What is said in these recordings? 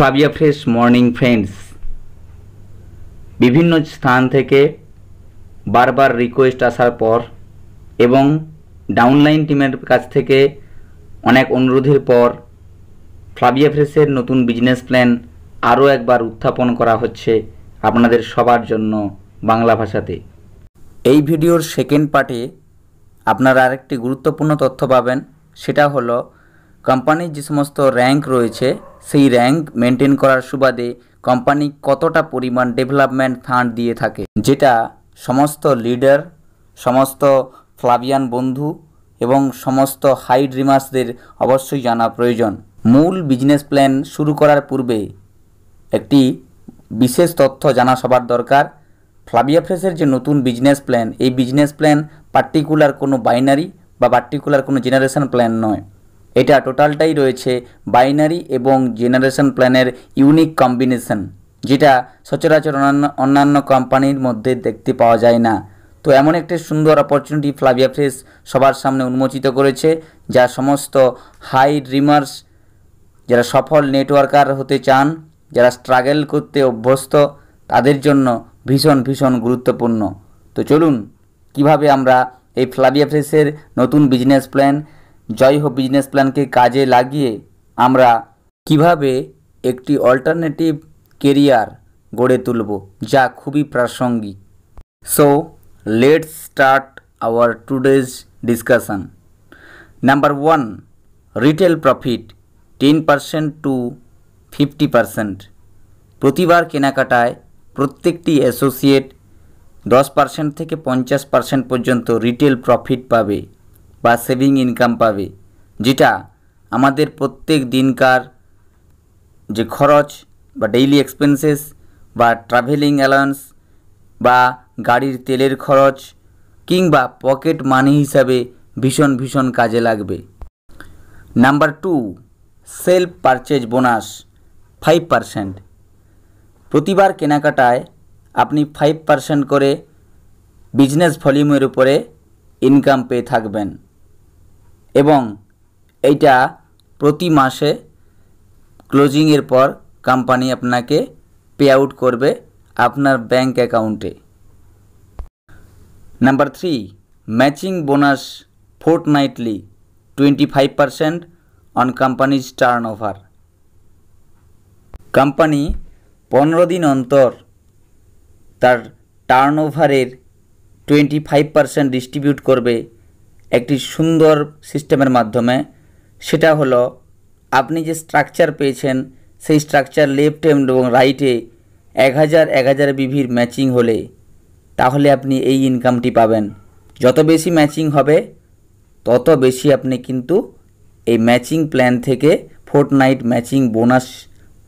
Flavia fresh morning friends বিভিন্ন স্থান থেকে বারবার রিকোয়েস্ট আসার পর এবং ডাউনলাইন টিমের কাছ থেকে অনেক অনুরোধের পর ফ্লাভিয়া ফ্রেশের নতুন বিজনেস প্ল্যান আরও একবার উত্থাপন করা হচ্ছে আপনাদের সবার জন্য বাংলা ভাষাতে এই ভিডিওর সেকেন্ড পার্টে আপনারা আরেকটি গুরুত্বপূর্ণ তথ্য পাবেন সেটা হলো কোম্পানির যে সমস্ত র্যাঙ্ক রয়েছে সেই র্যাঙ্ক মেনটেন করার সুবাদে কোম্পানি কতটা পরিমাণ ডেভেলপমেন্ট ফান্ড দিয়ে থাকে যেটা সমস্ত লিডার সমস্ত ফ্লাভিয়ান বন্ধু এবং সমস্ত হাই ড্রিমার্সদের অবশ্যই জানা প্রয়োজন মূল বিজনেস প্ল্যান শুরু করার পূর্বে একটি বিশেষ তথ্য জানা সবার দরকার ফ্লাভিয়া ফ্রেসের যে নতুন বিজনেস প্ল্যান এই বিজনেস প্ল্যান পার্টিকুলার কোনো বাইনারি বা পার্টিকুলার কোনো জেনারেশন প্ল্যান নয় এটা টোটালটাই রয়েছে বাইনারি এবং জেনারেশন প্ল্যানের ইউনিক কম্বিনেশন যেটা সচরাচর অন্যান্য অন্যান্য কোম্পানির মধ্যে দেখতে পাওয়া যায় না তো এমন একটি সুন্দর অপরচুনিটি ফ্লাভিয়া ফ্রেশ সবার সামনে উন্মোচিত করেছে যা সমস্ত হাই ড্রিমার্স যারা সফল নেটওয়ার্কার হতে চান যারা স্ট্রাগল করতে অভ্যস্ত তাদের জন্য ভীষণ ভীষণ গুরুত্বপূর্ণ তো চলুন কিভাবে আমরা এই ফ্লাভিয়া ফ্রেশের নতুন বিজনেস প্ল্যান জয় হো বিজনেস প্ল্যানকে কাজে লাগিয়ে আমরা কিভাবে একটি অল্টারনেটিভ কেরিয়ার গড়ে তুলব যা খুবই প্রাসঙ্গিক so let's start our today's discussion number one retail profit ten percent to fifty percent প্রতিবার কেনাকাটায় প্রত্যেকটি অ্যাসোসিয়েট দশ পার্সেন্ট থেকে পঞ্চাশ পার্সেন্ট পর্যন্ত রিটেল প্রফিট পাবে বা সেভিং ইনকাম পাবে যেটা আমাদের প্রত্যেক দিনকার যে খরচ বা ডেইলি এক্সপেন্সেস বা ট্রাভেলিং অ্যালাউন্স বা গাড়ির তেলের খরচ কিংবা পকেট মানি হিসাবে ভীষণ ভীষণ কাজে লাগবে number two self purchase bonus five percent প্রতিবার কেনাকাটায় আপনি ফাইভ পারসেন্ট করে বিজনেস ভলিউমের উপরে ইনকাম পেয়ে থাকবেন এবং এইটা প্রতি মাসে ক্লোজিংয়ের পর কোম্পানি আপনাকে পে আউট করবে আপনার ব্যাংক অ্যাকাউন্টে number three matching bonus fortnightly twenty five percent on company's turnover company পনেরো দিন অন্তর তার টার্ন ওভারের টোয়েন্টি ফাইভ পারসেন্ট ডিস্ট্রিবিউট করবে একটি সুন্দর সিস্টেমের মাধ্যমে সেটা হলো আপনি যে স্ট্রাকচার পেয়েছেন সেই স্ট্রাকচার লেফট হ্যান্ড এবং রাইটে এক হাজার এক হাজার বিভির ম্যাচিং হলে তাহলে আপনি এই ইনকামটি পাবেন যত বেশি ম্যাচিং হবে তত বেশি আপনি কিন্তু এই ম্যাচিং প্ল্যান থেকে ফোর্ট নাইট ম্যাচিং বোনাস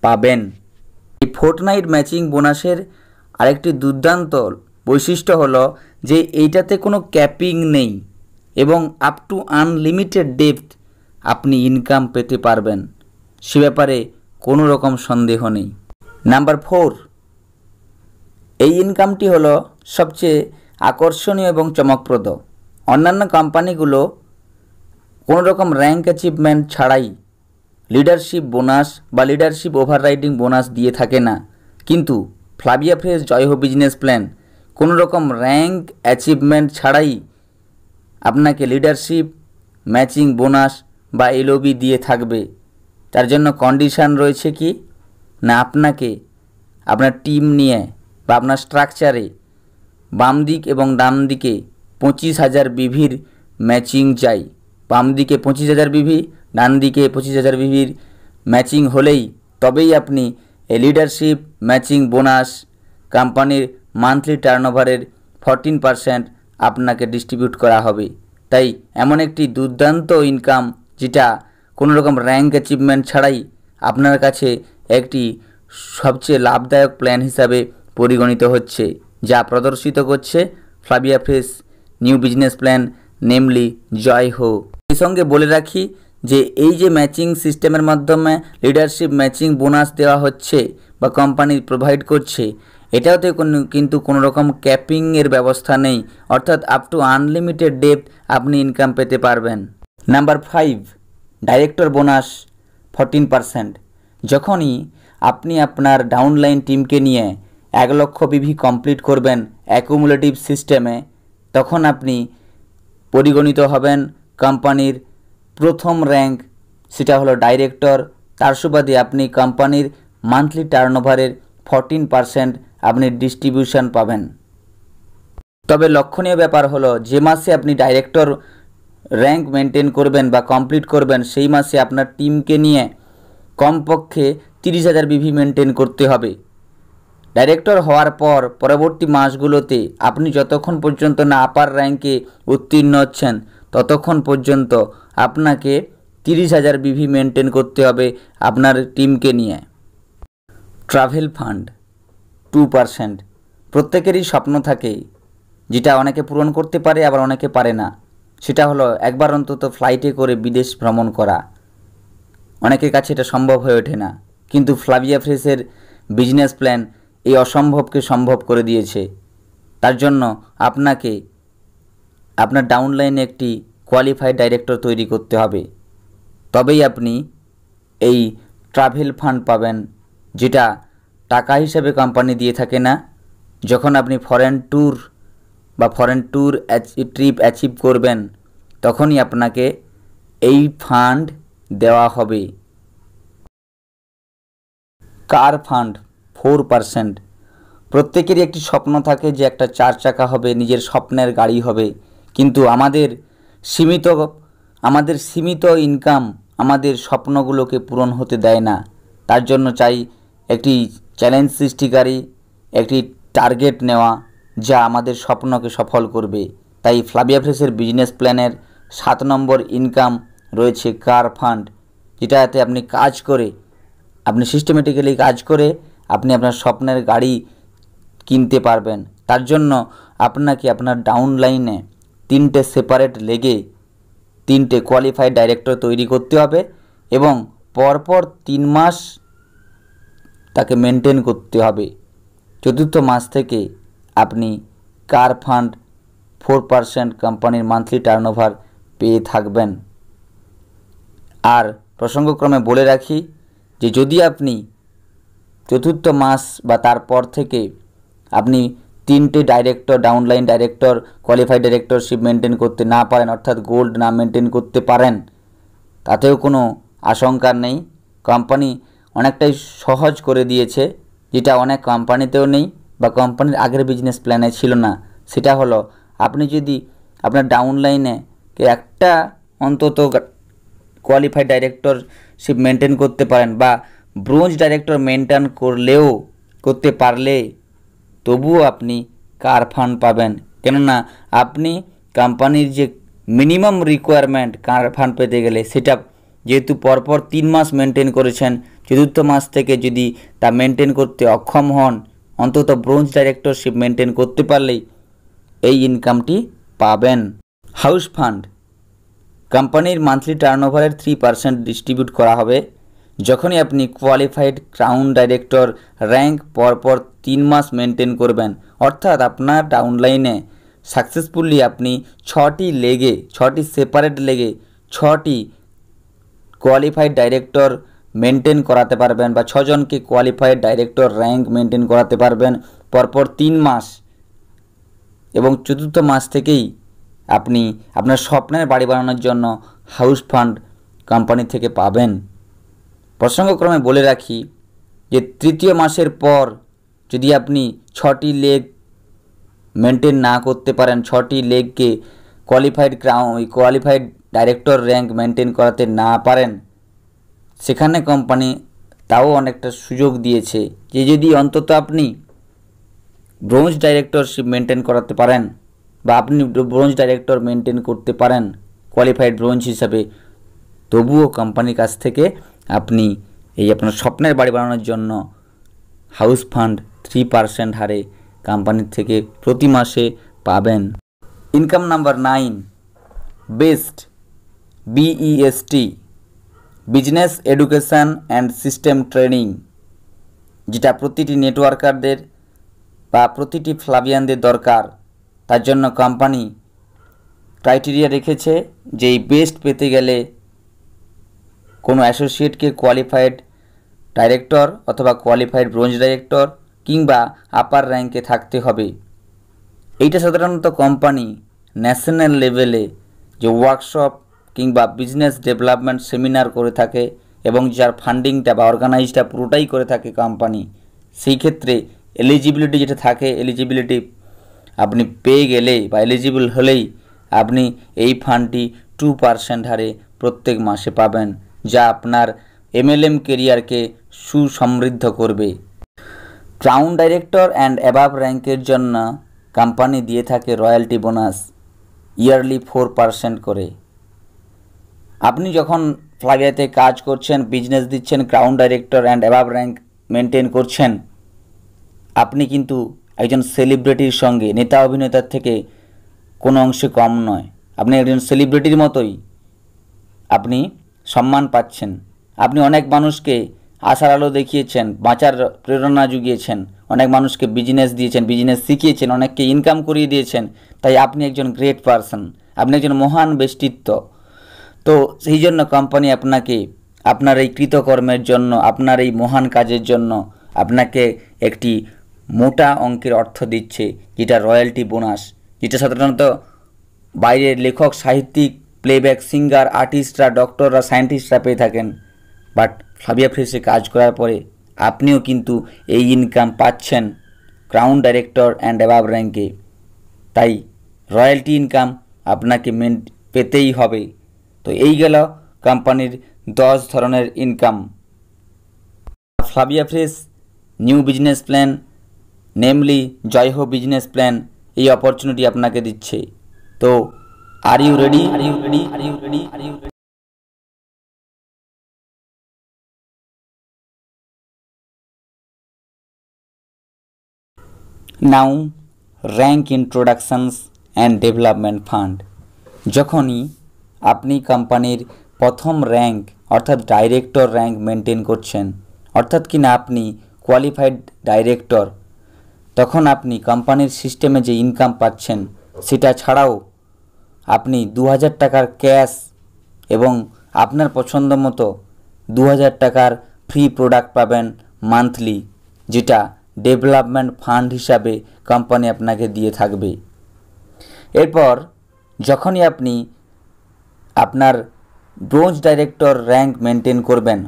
পাবেন এই ফোর্ট নাইট ম্যাচিং বোনাসের আরেকটি দুর্দান্ত বৈশিষ্ট্য হলো যে এইটাতে কোনো ক্যাপিং নেই এবং আপ টু আনলিমিটেড ডেপথ আপনি ইনকাম পেতে পারবেন সে ব্যাপারে কোনো রকম সন্দেহ নেই নাম্বার ফোর এই ইনকামটি হল সবচেয়ে আকর্ষণীয় এবং চমকপ্রদ অন্যান্য কোম্পানিগুলো কোনো রকম র্যাঙ্ক অ্যাচিভমেন্ট ছাড়াই লিডারশিপ বোনাস বা লিডারশিপ ওভাররাইডিং বোনাস দিয়ে থাকে না কিন্তু ফ্লাভিয়া ফ্রেশ হো বিজনেস প্ল্যান কোনো রকম র্যাঙ্ক অ্যাচিভমেন্ট ছাড়াই আপনাকে লিডারশিপ ম্যাচিং বোনাস বা এলওবি দিয়ে থাকবে তার জন্য কন্ডিশান রয়েছে কি না আপনাকে আপনার টিম নিয়ে বা আপনার স্ট্রাকচারে বাম দিক এবং ডান দিকে পঁচিশ হাজার বিভির ম্যাচিং চাই বাম দিকে পঁচিশ হাজার বিভি ডান দিকে পঁচিশ হাজার বিভির ম্যাচিং হলেই তবেই আপনি এই লিডারশিপ ম্যাচিং বোনাস কোম্পানির মান্থলি টার্নওভারের ফরটিন পারসেন্ট আপনাকে ডিস্ট্রিবিউট করা হবে তাই এমন একটি দুর্দান্ত ইনকাম যেটা কোনো রকম র্যাঙ্ক অ্যাচিভমেন্ট ছাড়াই আপনার কাছে একটি সবচেয়ে লাভদায়ক প্ল্যান হিসাবে পরিগণিত হচ্ছে যা প্রদর্শিত করছে Flavia fresh new business plan namely Jai Ho এই সঙ্গে বলে রাখি যে এই যে ম্যাচিং সিস্টেমের মাধ্যমে লিডারশিপ ম্যাচিং বোনাস দেওয়া হচ্ছে বা কোম্পানি প্রোভাইড করছে এটাতে কোনো কিন্তু কোনো রকম ক্যাপিংয়ের ব্যবস্থা নেই অর্থাৎ আপ টু আনলিমিটেড ডেপথ আপনি ইনকাম পেতে পারবেন number five director bonus fourteen percent যখনই আপনি আপনার ডাউনলাইন টিমকে নিয়ে এক লক্ষ বিভি কমপ্লিট করবেন অ্যাকুমুলেটিভ সিস্টেমে তখন আপনি পরিগণিত হবেন কোম্পানির প্রথম র্যাঙ্ক সেটা হলো ডাইরেক্টর তার সুবাদে আপনি কোম্পানির মান্থলি টার্নওভারের ফরটিন পারসেন্ট আপনি ডিস্ট্রিবিউশন পাবেন তবে লক্ষণীয় ব্যাপার হলো যে মাসে আপনি ডাইরেক্টর র্যাঙ্ক মেনটেন করবেন বা কমপ্লিট করবেন সেই মাসে আপনার টিমকে নিয়ে কমপক্ষে তিরিশ হাজার বিভি মেনটেন করতে হবে ডাইরেক্টর হওয়ার পর পরবর্তী মাসগুলোতে আপনি যতক্ষণ পর্যন্ত না আপার র্যাঙ্কে উত্তীর্ণ হচ্ছেন ততক্ষণ পর্যন্ত আপনাকে তিরিশ হাজার বিভি মেনটেন করতে হবে আপনার টিমকে নিয়ে ট্রাভেল ফান্ড টু পারসেন্ট প্রত্যেকেরই স্বপ্ন থাকে যেটা অনেকে পূরণ করতে পারে আবার অনেকে পারে না সেটা হলো একবার অন্তত ফ্লাইটে করে বিদেশ ভ্রমণ করা অনেকের কাছে এটা সম্ভব হয়ে ওঠে না কিন্তু ফ্লাভিয়া ফ্রেসের বিজনেস প্ল্যান এই অসম্ভবকে সম্ভব করে দিয়েছে তার জন্য আপনাকে আপনার ডাউনলাইনে একটি কোয়ালিফাইড ডাইরেক্টর তৈরি করতে হবে তবেই আপনি এই ট্রাভেল ফান্ড পাবেন যেটা টাকা হিসেবে কোম্পানি দিয়ে থাকে না যখন আপনি ফরেন ট্যুর বা ফরেন ট্যুর ট্রিপ অ্যাচিভ করবেন তখনই আপনাকে এই ফান্ড দেওয়া হবে কার ফান্ড ফোর পারসেন্ট প্রত্যেকেরই একটি স্বপ্ন থাকে যে একটা চার চাকা হবে নিজের স্বপ্নের গাড়ি হবে কিন্তু আমাদের সীমিত আমাদের সীমিত ইনকাম আমাদের স্বপ্নগুলোকে পূরণ হতে দেয় না তার জন্য চাই একটি চ্যালেঞ্জ সৃষ্টিকারী একটি টার্গেট নেওয়া যা আমাদের স্বপ্নকে সফল করবে তাই ফ্লাভিয়া ফ্রেশের বিজনেস প্ল্যানের সাত নম্বর ইনকাম রয়েছে কার ফান্ড যেটাতে আপনি কাজ করে আপনি সিস্টেমেটিক্যালি কাজ করে আপনি আপনার স্বপ্নের গাড়ি কিনতে পারবেন তার জন্য আপনাকে আপনার ডাউন লাইনে তিনটে সেপারেট লেগে তিনটে কোয়ালিফাইড ডাইরেক্টর তৈরি করতে হবে এবং পরপর তিন মাস তাকে মেনটেন করতে হবে চতুর্থ মাস থেকে আপনি কার ফান্ড ফোর পার্সেন্ট কোম্পানির মান্থলি টার্নওভার পেয়ে থাকবেন আর প্রসঙ্গক্রমে বলে রাখি যে যদি আপনি চতুর্থ মাস বা তারপর থেকে আপনি তিনটে director downline director qualified directorship maintain করতে না পারেন অর্থাৎ গোল্ড না মেনটেন করতে পারেন তাতেও কোনো আশঙ্কা নেই কোম্পানি অনেকটাই সহজ করে দিয়েছে যেটা অনেক কোম্পানিতেও নেই বা কোম্পানির আগের বিজনেস প্ল্যানে ছিল না সেটা হলো আপনি যদি আপনার ডাউন লাইনে একটা অন্তত কোয়ালিফাইড ডাইরেক্টরশিপ মেনটেন করতে পারেন বা ব্রোঞ্জ ডাইরেক্টর মেনটেন করলেও করতে পারলে তবুও আপনি কার ফান্ড পাবেন কেননা আপনি কোম্পানির যে মিনিমাম রিকোয়ারমেন্ট কার ফান্ড পেতে গেলে সেটা যেহেতু পরপর তিন মাস মেনটেন করেছেন চতুর্থ মাস থেকে যদি তা মেনটেন করতে অক্ষম হন অন্তত ব্রোঞ্জ ডাইরেক্টরশিপ মেনটেন করতে পারলেই এই ইনকামটি পাবেন হাউস ফান্ড কোম্পানির মান্থলি টার্নওভারের থ্রি পার্সেন্ট ডিস্ট্রিবিউট করা হবে যখনই আপনি কোয়ালিফাইড ক্রাউন ডাইরেক্টর র্যাঙ্ক পরপর তিন মাস মেনটেন করবেন অর্থাৎ আপনার ডাউনলাইনে সাকসেসফুলি আপনি ছটি লেগে ছটি সেপারেট লেগে ছটি কোয়ালিফাইড ডাইরেক্টর মেনটেন করাতে পারবেন বা ছজনকে কোয়ালিফাইড ডাইরেক্টর র্যাঙ্ক মেনটেন করাতে পারবেন পরপর তিন মাস এবং চতুর্থ মাস থেকেই আপনি আপনার স্বপ্নের বাড়ি বানানোর জন্য হাউস ফান্ড কোম্পানি থেকে পাবেন প্রসঙ্গক্রমে বলে রাখি যে তৃতীয় মাসের পর যদি আপনি ছটি লেগ মেনটেন না করতে পারেন ছটি লেগকে qualified crown qualified director rank maintain করাতে না পারেন সেখানে কোম্পানি তাও অনেকটা সুযোগ দিয়েছে যে যদি অন্তত আপনি ব্রোঞ্জ ডাইরেক্টরশিপ মেনটেন করাতে পারেন বা আপনি ব্রোঞ্জ ডাইরেক্টর মেনটেন করতে পারেন কোয়ালিফাইড ব্রোঞ্জ হিসাবে তবুও কোম্পানির কাছ থেকে আপনি এই আপনার স্বপ্নের বাড়ি বানানোর জন্য হাউস ফান্ড থ্রি পার্সেন্ট হারে কোম্পানির থেকে প্রতি মাসে পাবেন income number nine best B E S T business education and system training যেটা প্রতিটি নেটওয়ার্কারদের বা প্রতিটি ফ্লাভিয়ানদের দরকার তার জন্য কোম্পানি ক্রাইটেরিয়া রেখেছে যে এই বেস্ট পেতে গেলে কোনো অ্যাসোসিয়েটকে কোয়ালিফাইড ডাইরেক্টর অথবা কোয়ালিফাইড ব্রোঞ্জ ডাইরেক্টর কিংবা আপার র্যাঙ্কে থাকতে হবে এইটা সাধারণত কোম্পানি ন্যাশনাল লেভেলে যে ওয়ার্কশপ কিংবা বিজনেস ডেভেলপমেন্ট সেমিনার করে থাকে এবং যার ফান্ডিংটা বা অর্গানাইজটা পুরোটাই করে থাকে কোম্পানি সেই ক্ষেত্রে এলিজিবিলিটি যেটা থাকে এলিজিবিলিটি আপনি পেয়ে গেলে বা এলিজিবল হলেই আপনি এই ফান্ডটি টু পার্সেন্ট হারে প্রত্যেক মাসে পাবেন যা আপনার এমএলএম কেরিয়ারকে সুসমৃদ্ধ করবে ক্রাউন ডাইরেক্টর অ্যান্ড অ্যাবাভ র্যাঙ্কের জন্য কোম্পানি দিয়ে থাকে royalty bonus yearly four percent করে আপনি যখন ফ্লাভিয়াতে কাজ করছেন বিজনেস দিচ্ছেন crown director and above rank maintain করছেন আপনি কিন্তু একজন সেলিব্রিটির সঙ্গে নেতা অভিনেতার থেকে কোনো অংশে কম নয় আপনি একজন সেলিব্রিটির মতোই আপনি সম্মান পাচ্ছেন আপনি অনেক মানুষকে আশার আলো দেখিয়েছেন বাঁচার প্রেরণা জুগিয়েছেন অনেক মানুষকে বিজনেস দিয়েছেন বিজনেস শিখিয়েছেন অনেককে ইনকাম করিয়ে দিয়েছেন তাই আপনি একজন গ্রেট পারসন আপনি একজন মহান ব্যক্তিত্ব তো সেই জন্য কোম্পানি আপনাকে আপনার এই কৃতকর্মের জন্য আপনার এই মহান কাজের জন্য আপনাকে একটি মোটা অঙ্কের অর্থ দিচ্ছে যেটা রয়্যালটি বোনাস যেটা সাধারণত বাইরের লেখক সাহিত্যিক প্লেব্যাক সিঙ্গার আর্টিস্টরা ডক্টররা সায়েন্টিস্টরা পেয়ে থাকেন বাট ফাবিয়া ফ্রেসে কাজ করার পরে আপনিও কিন্তু এই ইনকাম পাচ্ছেন ক্রাউন ডাইরেক্টর অ্যান্ড অ্যাবাব র্যাঙ্কে তাই রয়্যালটি ইনকাম আপনাকে মেন পেতেই হবে তো এই গেল কোম্পানির দশ ধরনের income Flavia fresh new business plan namely Jai Ho business plan এই অপরচুনিটি আপনাকে দিচ্ছে তো are you ready are you ready are you ready are you ready now rank introductions and development fund যখনই আপনি কোম্পানির প্রথম র্যাঙ্ক অর্থাৎ ডাইরেক্টর র্যাঙ্ক মেনটেন করছেন অর্থাৎ কিনা আপনি কোয়ালিফাইড ডাইরেক্টর তখন আপনি কোম্পানির সিস্টেমে যে ইনকাম পাচ্ছেন সেটা ছাড়াও আপনি দু হাজার টাকার ক্যাশ এবং আপনার পছন্দ মতো দু হাজার টাকার ফ্রি প্রোডাক্ট পাবেন মান্থলি যেটা ডেভেলপমেন্ট ফান্ড হিসাবে কোম্পানি আপনাকে দিয়ে থাকবে এরপর যখনই আপনি আপনার ব্রোঞ্জ ডাইরেক্টর র্যাঙ্ক মেনটেন করবেন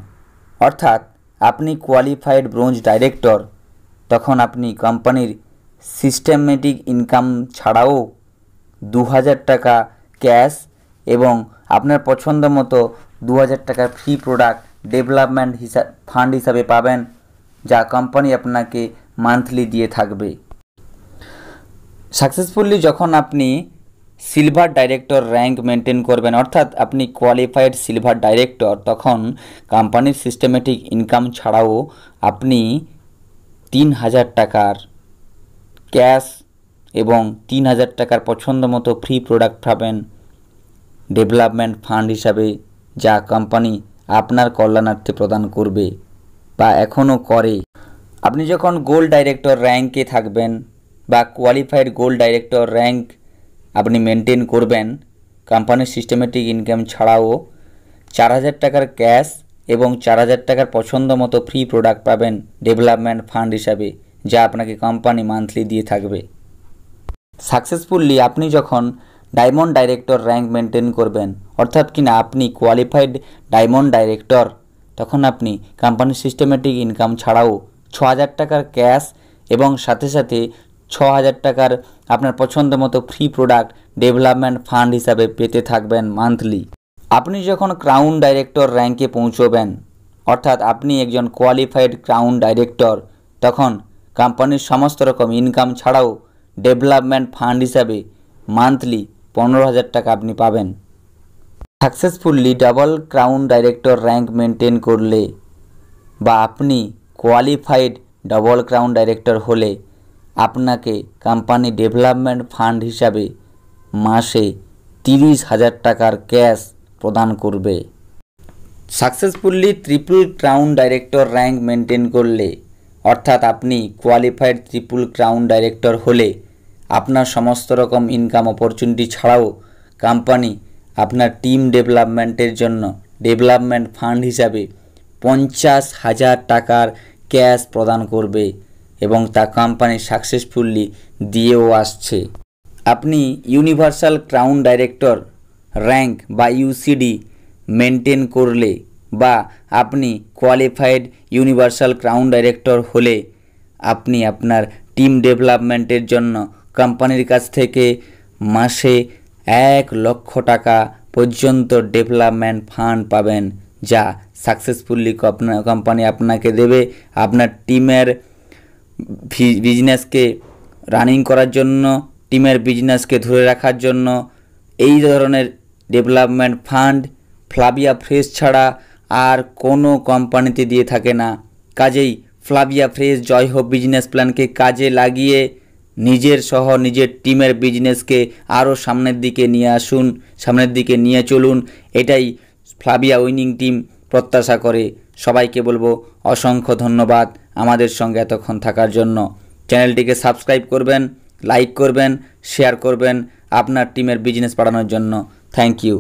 অর্থাৎ আপনি কোয়ালিফাইড ব্রোঞ্জ ডাইরেক্টর তখন আপনি কোম্পানির সিস্টেমেটিক ইনকাম ছাড়াও দু টাকা ক্যাশ এবং আপনার পছন্দ মতো দু টাকার ফ্রি প্রোডাক্ট ডেভেলপমেন্ট হিসাব ফান্ড হিসাবে পাবেন যা কোম্পানি আপনাকে মান্থলি দিয়ে থাকবে সাকসেসফুলি যখন আপনি সিলভার ডাইরেক্টর র্যাঙ্ক মেনটেন করবেন অর্থাৎ আপনি কোয়ালিফাইড সিলভার ডাইরেক্টর তখন কোম্পানির সিস্টেমেটিক ইনকাম ছাড়াও আপনি তিন হাজার টাকার ক্যাশ এবং তিন হাজার টাকার পছন্দ মতো ফ্রি প্রোডাক্ট পাবেন ডেভেলপমেন্ট ফান্ড হিসাবে যা কোম্পানি আপনার কল্যাণার্থে প্রদান করবে বা এখনও করে আপনি যখন গোল্ড ডাইরেক্টর র্যাঙ্কে থাকবেন বা কোয়ালিফাইড গোল্ড ডাইরেক্টর র্যাঙ্ক আপনি মেনটেন করবেন কোম্পানির সিস্টেমেটিক ইনকাম ছাড়াও চার হাজার টাকার ক্যাশ এবং চার হাজার টাকার পছন্দ মতো ফ্রি প্রোডাক্ট পাবেন ডেভেলপমেন্ট ফান্ড হিসাবে যা আপনাকে কোম্পানি মান্থলি দিয়ে থাকবে সাকসেসফুললি আপনি যখন ডায়মন্ড ডাইরেক্টর র্যাঙ্ক মেনটেন করবেন অর্থাৎ কিনা আপনি কোয়ালিফাইড ডায়মন্ড ডাইরেক্টর তখন আপনি কোম্পানির সিস্টেমেটিক ইনকাম ছাড়াও ছ হাজার টাকার ক্যাশ এবং সাথে সাথে ছ হাজার টাকার আপনার পছন্দ মতো ফ্রি প্রোডাক্ট ডেভেলপমেন্ট ফান্ড হিসাবে পেতে থাকবেন মান্থলি আপনি যখন ক্রাউন ডাইরেক্টর র্যাঙ্কে পৌঁছবেন অর্থাৎ আপনি একজন কোয়ালিফাইড ক্রাউন ডাইরেক্টর তখন কোম্পানির সমস্ত রকম ইনকাম ছাড়াও ডেভেলপমেন্ট ফান্ড হিসাবে মান্থলি পনেরো হাজার টাকা আপনি পাবেন successfully double crown director rank maintain করলে বা আপনি কোয়ালিফাইড ডবল ক্রাউন ডাইরেক্টর হলে আপনাকে কোম্পানি ডেভেলপমেন্ট ফান্ড হিসাবে মাসে তিরিশ হাজার টাকার ক্যাশ প্রদান করবে successfully triple crown director rank maintain করলে অর্থাৎ আপনি কোয়ালিফাইড ট্রিপল ক্রাউন ডাইরেক্টর হলে আপনার সমস্ত রকম ইনকাম অপরচুনিটি ছাড়াও কোম্পানি আপনার টিম ডেভেলপমেন্টের জন্য ডেভেলপমেন্ট ফান্ড হিসাবে পঞ্চাশ হাজার টাকার ক্যাশ প্রদান করবে এবং তা কোম্পানি সাকসেসফুললি দিয়েও আসছে আপনি ইউনিভার্সাল ক্রাউন ডাইরেক্টর র্যাঙ্ক বা ইউসিডি মেনটেন করলে বা আপনি কোয়ালিফাইড ইউনিভার্সাল ক্রাউন ডাইরেক্টর হলে আপনি আপনার টিম ডেভেলপমেন্টের জন্য কোম্পানির কাছ থেকে মাসে এক লক্ষ টাকা পর্যন্ত ডেভেলপমেন্ট ফান্ড পাবেন যা সাকসেসফুল্লি কোম্পানি আপনাকে দেবে আপনার টিমের বিজনেসকে রানিং করার জন্য টিমের বিজনেসকে ধরে রাখার জন্য এই ধরনের ডেভেলপমেন্ট ফান্ড ফ্লাভিয়া ফ্রেশ ছাড়া আর কোনো কোম্পানিতে দিয়ে থাকে না কাজেই ফ্লাভিয়া ফ্রেশ জয় হোক বিজনেস প্ল্যানকে কাজে লাগিয়ে নিজের সহ নিজের টিমের বিজনেসকে আরও সামনের দিকে নিয়ে আসুন সামনের দিকে নিয়ে চলুন এটাই ফ্লাভিয়া উইনিং টিম প্রত্যাশা করে সবাইকে বলবো অসংখ্য ধন্যবাদ আমাদের সঙ্গে এতক্ষণ থাকার জন্য চ্যানেলটিকে সাবস্ক্রাইব করবেন লাইক করবেন শেয়ার করবেন আপনার টিমের বিজনেস বাড়ানোর জন্য থ্যাংক ইউ